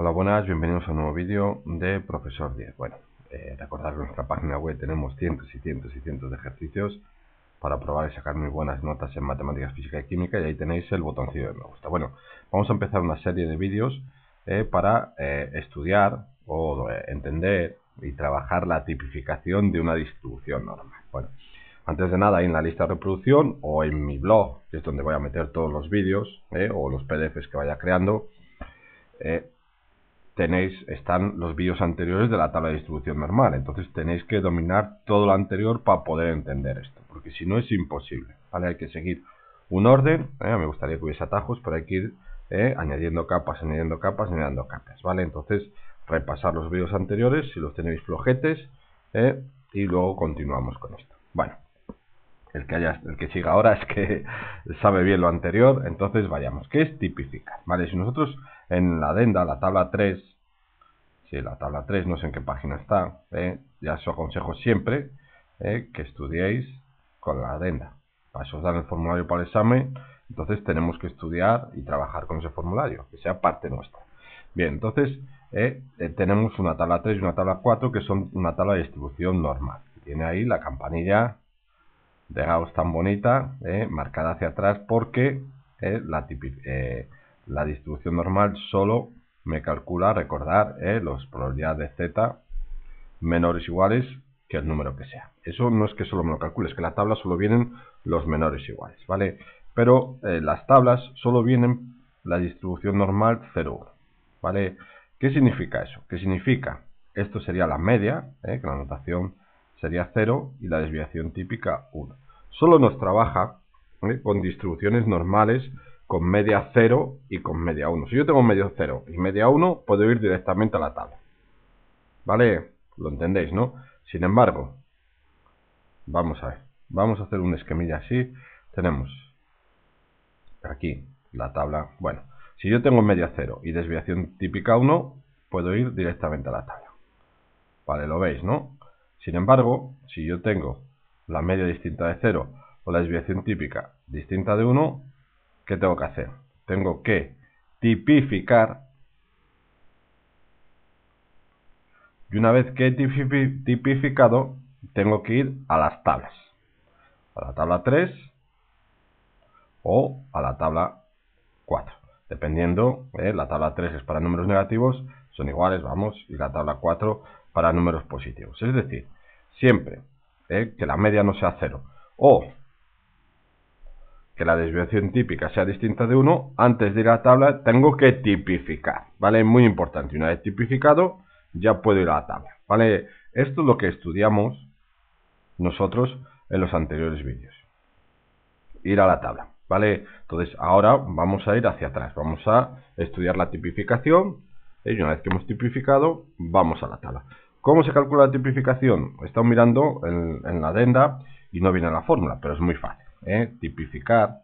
Hola, buenas, bienvenidos a un nuevo vídeo de Profesor 10. Bueno, eh, recordad que en nuestra página web tenemos cientos y cientos y cientos de ejercicios para probar y sacar muy buenas notas en matemáticas, física y química y ahí tenéis el botoncito de me gusta. Bueno, vamos a empezar una serie de vídeos eh, para eh, estudiar o entender y trabajar la tipificación de una distribución normal. Bueno, antes de nada, ahí en la lista de reproducción o en mi blog, que es donde voy a meter todos los vídeos o los PDFs que vaya creando, eh, tenéis, están los vídeos anteriores de la tabla de distribución normal. Entonces tenéis que dominar todo lo anterior para poder entender esto, porque si no es imposible. ¿vale? Hay que seguir un orden, ¿eh? me gustaría que hubiese atajos, pero hay que ir ¿eh? añadiendo capas, añadiendo capas, añadiendo capas. ¿vale? Entonces repasar los vídeos anteriores si los tenéis flojetes ¿eh? y luego continuamos con esto. Bueno, el que, haya, el que siga ahora es que sabe bien lo anterior, entonces vayamos, ¿Qué es tipificar. ¿vale? Si nosotros en la adenda, la tabla 3, si la tabla 3 no sé en qué página está, eh. ya os aconsejo siempre eh, que estudiéis con la adenda. Para eso os dan el formulario para el examen, entonces tenemos que estudiar y trabajar con ese formulario, que sea parte nuestra. Bien, entonces eh, tenemos una tabla 3 y una tabla 4 que son una tabla de distribución normal. Tiene ahí la campanilla de Gauss tan bonita, marcada hacia atrás porque la típica la distribución normal solo me calcula, recordar, eh, los las de z menores iguales que el número que sea. Eso no es que solo me lo calcule, es que en la tabla solo vienen los menores iguales, ¿vale? Pero eh, las tablas solo vienen la distribución normal 0, ¿vale? ¿Qué significa eso? ¿Qué significa? Esto sería la media, eh, que la notación sería 0 y la desviación típica 1. Solo nos trabaja con distribuciones normales con media 0 y con media 1. Si yo tengo media 0 y media 1, puedo ir directamente a la tabla. ¿Vale? Lo entendéis, ¿no? Sin embargo, vamos a ver. Vamos a hacer un esquemilla así. Tenemos aquí la tabla. Bueno, si yo tengo media 0 y desviación típica 1, puedo ir directamente a la tabla. Vale, lo veis, ¿no? Sin embargo, si yo tengo la media distinta de 0 o la desviación típica distinta de 1, ¿qué tengo que hacer? Tengo que tipificar. Y una vez que he tipificado, tengo que ir a las tablas. A la tabla 3 o a la tabla 4. Dependiendo, ¿eh? la tabla 3 es para números negativos, son iguales, vamos, y la tabla 4 para números positivos. Es decir, siempre ¿eh? que la media no sea 0. O que la desviación típica sea distinta de 1, antes de ir a la tabla tengo que tipificar, ¿vale? Muy importante, una vez tipificado ya puedo ir a la tabla, ¿vale? Esto es lo que estudiamos nosotros en los anteriores vídeos. Ir a la tabla, ¿vale? Entonces ahora vamos a ir hacia atrás, vamos a estudiar la tipificación y una vez que hemos tipificado vamos a la tabla. ¿Cómo se calcula la tipificación? Estamos mirando en, en la adenda y no viene la fórmula, pero es muy fácil. ¿eh? tipificar.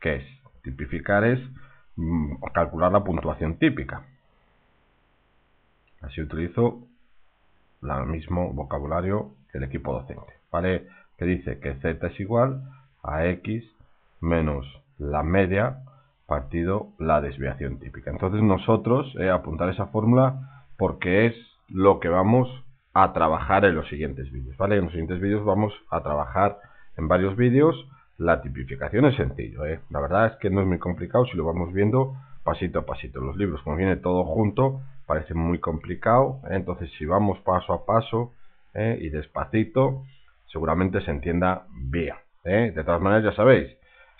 ¿Qué es? Tipificar es mm, calcular la puntuación típica. Así utilizo el mismo vocabulario que el equipo docente. ¿Vale? Que dice que z es igual a x menos la media partido la desviación típica. Entonces nosotros eh, apuntar esa fórmula porque es lo que vamos a trabajar en los siguientes vídeos, ¿vale? En los siguientes vídeos vamos a trabajar en varios vídeos. La tipificación es sencillo, ¿eh? La verdad es que no es muy complicado si lo vamos viendo pasito a pasito. Los libros, como viene todo junto, parece muy complicado. ¿eh? Entonces, si vamos paso a paso ¿eh? y despacito, seguramente se entienda bien. De todas maneras, ya sabéis,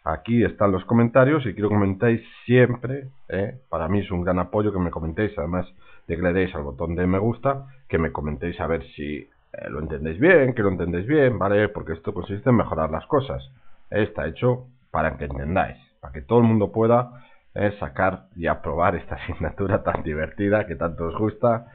Aquí están los comentarios y quiero que comentéis siempre, eh, para mí es un gran apoyo que me comentéis, además de que le deis al botón de me gusta, que me comentéis a ver si eh, lo entendéis bien, que lo entendéis bien, ¿vale? Porque esto consiste en mejorar las cosas. Está hecho para que entendáis, para que todo el mundo pueda eh, sacar y aprobar esta asignatura tan divertida que tanto os gusta.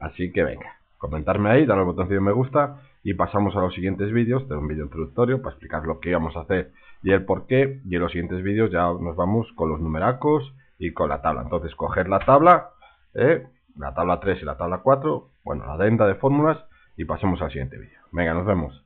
Así que venga, comentarme ahí, dar al de me gusta y pasamos a los siguientes vídeos, de un vídeo introductorio para explicar lo que íbamos a hacer y el por qué, y en los siguientes vídeos ya nos vamos con los numeracos y con la tabla. Entonces, coger la tabla, ¿eh? la tabla 3 y la tabla 4, bueno, la adenda de fórmulas, y pasamos al siguiente vídeo. Venga, nos vemos.